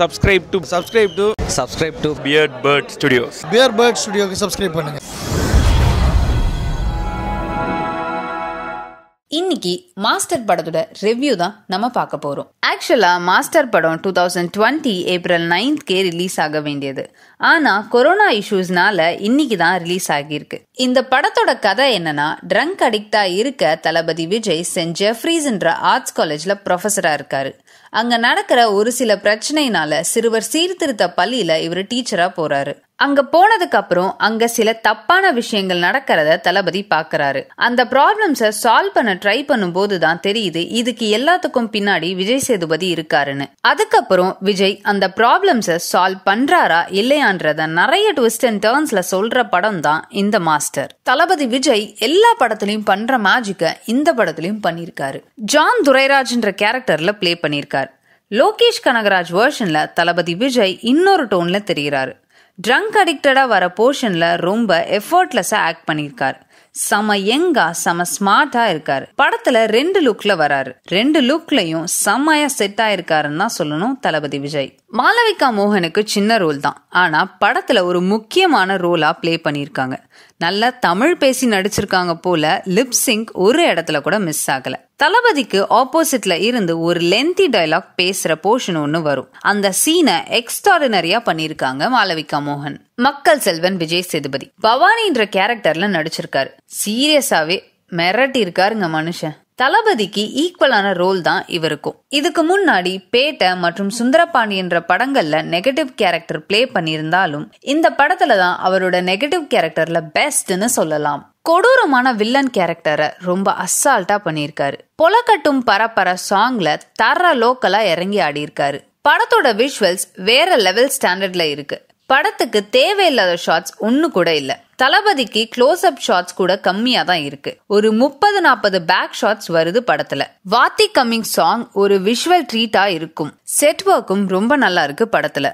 subscribe to subscribe to subscribe to Beard Bird Studios bear bird ஸ்டுடியோக்கு subscribe பண்ணுங்கள் இன்னைக்கு master படத்தோட review தான் நம்ம பார்க்க போகிறோம் ஆக்சுவலாக மாஸ்டர் படம் டூ தௌசண்ட் டுவெண்ட்டி ஏப்ரல் நைன்த்கே ரிலீஸ் ஆக வேண்டியது ஆனால் கொரோனா இஷ்யூஸ்னால இன்னைக்கு தான் ரிலீஸ் ஆகியிருக்கு இந்த படத்தோட கதை என்னன்னா ட்ரங்க் அடிக்டா இருக்க தளபதி விஜய் சென்ட் ஜெஃப்ரீஸ்ன்ற ஆர்ட்ஸ் காலேஜில் ப்ரொஃபஸரா இருக்காரு அங்கே நடக்கிற ஒரு சில பிரச்சனைனால சிறுவர் சீர்திருத்த பள்ளியில் இவர் டீச்சராக போறாரு அங்க போனதுக்கு அப்புறம் அங்க சில தப்பான விஷயங்கள் நடக்கிறத தளபதி பாக்குறாரு அந்த ப்ராப்ளம்ஸ சால்வ் பண்ண ட்ரை பண்ணும்போது தான் தெரியுது இதுக்கு எல்லாத்துக்கும் பின்னாடி விஜய் சேதுபதி இருக்காருன்னு அதுக்கப்புறம் விஜய் அந்த ப்ராப்ளம்ஸ சால்வ் பண்றாரா இல்லையான்றத நிறைய ட்விஸ்ட் அண்ட் டேர்ன்ஸ்ல சொல்ற படம் தான் இந்த மாஸ்டர் தளபதி விஜய் எல்லா படத்துலயும் பண்ற மேஜிக்க இந்த படத்துலயும் பண்ணிருக்காரு ஜான் துரைராஜ்ன்ற கேரக்டர்ல பிளே பண்ணிருக்காரு லோகேஷ் கனகராஜ் வேர்ஷன்ல தளபதி விஜய் இன்னொரு டோன்ல தெரிகிறாரு ட்ரங்க் அடிக்டடாக வர போர்ஷனில் ரொம்ப எஃபர்ட்லெஸ்ஸாக ஆக்ட் பண்ணியிருக்கார் செம எங்கா செம ஸ்மார்ட்டா இருக்காரு படத்துல ரெண்டு லுக்ல வராரு ரெண்டு லுக்லயும் செம்மையா செட் ஆயிருக்காருன்னு தான் சொல்லணும் தளபதி விஜய் மாலவிகா மோகனுக்கு சின்ன ரோல் தான் ஆனா படத்துல ஒரு முக்கியமான ரோலா பிளே பண்ணியிருக்காங்க நல்லா தமிழ் பேசி நடிச்சிருக்காங்க போல சிங்க் ஒரு இடத்துல கூட மிஸ் ஆகல தளபதிக்கு ஆப்போசிட்ல இருந்து ஒரு லென்தி டைலாக் பேசுற போர்ஷன் ஒன்று வரும் அந்த சீனை எக்ஸ்ட்ராடினரியா பண்ணிருக்காங்க மாலவிகா மோகன் மக்கள் செல்வன் விஜய் சேதுபதி பவானின்ற கேரக்டர்ல நடிச்சிருக்காரு சீரியஸாவே மிரட்டி இருக்காருங்க மனுஷன் தளபதிக்கு ஈக்குவலான ரோல் தான் இவருக்கும் இதுக்கு முன்னாடி பேட்டை மற்றும் என்ற படங்கள்ல நெகட்டிவ் கேரக்டர் பிளே பண்ணியிருந்தாலும் இந்த படத்துல தான் அவரோட நெகட்டிவ் கேரக்டர்ல பெஸ்ட்னு சொல்லலாம் கொடூரமான வில்லன் கேரக்டரை ரொம்ப அசால்ட்டா பண்ணியிருக்காரு பொலக்கட்டும் பரப்பர சாங்ல தர லோக்கலா இறங்கி ஆடியிருக்காரு படத்தோட விஷுவல்ஸ் வேற லெவல் ஸ்டாண்டர்ட்ல இருக்கு படத்துக்கு தேவையில்லாத ஷாட்ஸ் ஒன்று கூட இல்லை தளபதிக்கு க்ளோஸ் அப் ஷாட்ஸ் கூட கம்மியா தான் இருக்கு ஒரு முப்பது நாற்பது பேக் ஷாட்ஸ் வருது படத்துல வாத்தி கம்மிங் சாங் ஒரு விஷுவல் ட்ரீட்டா இருக்கும் செட் ஒர்க்கும் ரொம்ப நல்லா இருக்கு படத்துல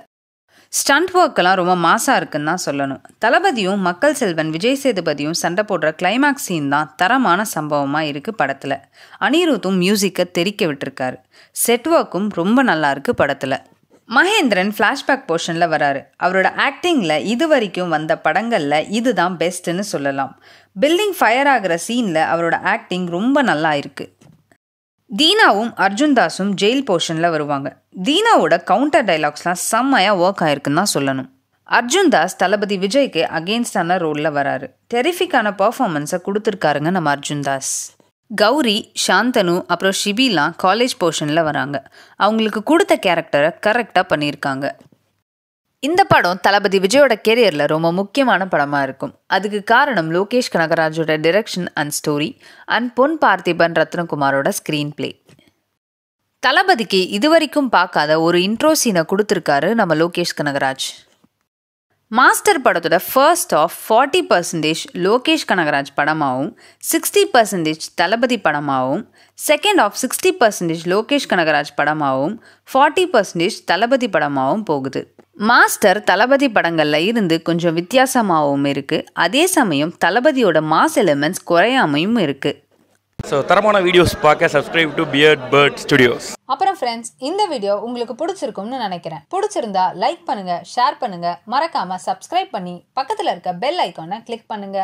ஸ்டண்ட் ஒர்க்கெல்லாம் ரொம்ப மாசா இருக்குன்னு தான் சொல்லணும் தளபதியும் மக்கள் செல்வன் விஜய் சேதுபதியும் சண்டை போடுற கிளைமேக்ஸ் சீன் தான் தரமான சம்பவமா இருக்கு படத்துல அனிருத்தும் மியூசிக்கை தெரிக்க விட்டுருக்காரு செட் ஒர்க்கும் ரொம்ப நல்லா இருக்கு படத்துல மகேந்திரன் ஃப்ளாஷ்பேக் போர்ஷனில் வராரு அவரோட ஆக்டிங்கில் இது வரைக்கும் வந்த படங்களில் இதுதான் பெஸ்ட்டுன்னு சொல்லலாம் பில்டிங் ஃபயர் ஆகிற சீனில் அவரோட ஆக்டிங் ரொம்ப நல்லா இருக்குது தீனாவும் அர்ஜுன் தாஸும் ஜெயில் போர்ஷனில் வருவாங்க தீனாவோட கவுண்டர் டைலாக்ஸ்லாம் செம்மையாக ஒர்க் ஆயிருக்குன்னு தான் சொல்லணும் அர்ஜுன் தாஸ் தளபதி விஜய்க்கு அகெயின்ஸ்டான ரோலில் வராரு டெரிஃபிக்கான பர்ஃபார்மன்ஸை கொடுத்துருக்காருங்க நம்ம அர்ஜுன் தாஸ் கௌரி சாந்தனு அப்புறம் ஷிபிலாம் காலேஜ் போர்ஷனில் வராங்க அவங்களுக்கு கொடுத்த கேரக்டரை கரெக்டாக பண்ணியிருக்காங்க இந்த படம் தளபதி விஜயோட கெரியரில் ரொம்ப முக்கியமான படமாக இருக்கும் அதுக்கு காரணம் லோகேஷ் கனகராஜோட direction and story and Pon Parthiban ரத்னகுமாரோட screen play தளபதிக்கு இதுவரைக்கும் பார்க்காத ஒரு இன்ட்ரோ சீனை கொடுத்துருக்காரு நம்ம லோகேஷ் கனகராஜ் மாஸ்டர் படத்தோட first half forty percentage Lokesh Kanagaraj படமாகவும் சிக்ஸ்டி பர்சன்டேஜ் தளபதி படமாகவும் second half sixty percentage Lokesh Kanagaraj படமாகவும் ஃபார்ட்டி பர்சன்டேஜ் தளபதி படமாகவும் போகுது மாஸ்டர் தளபதி படங்களில் இருந்து கொஞ்சம் வித்தியாசமாகவும் இருக்குது அதே சமயம் தளபதியோட மாஸ் எலிமெண்ட்ஸ் குறையாமையும் இருக்குது ஸோ தரமான வீடியோஸ் பார்க்க subscribe to Beard Bird Studios அப்புறம் ஃப்ரெண்ட்ஸ் இந்த வீடியோ உங்களுக்கு பிடிச்சிருக்கும்னு நினைக்கிறேன் பிடிச்சிருந்தா லைக் பண்ணுங்க ஷேர் பண்ணுங்க மறக்காம சப்ஸ்கிரைப் பண்ணி பக்கத்தில் இருக்க பெல் ஐக்கானை கிளிக் பண்ணுங்க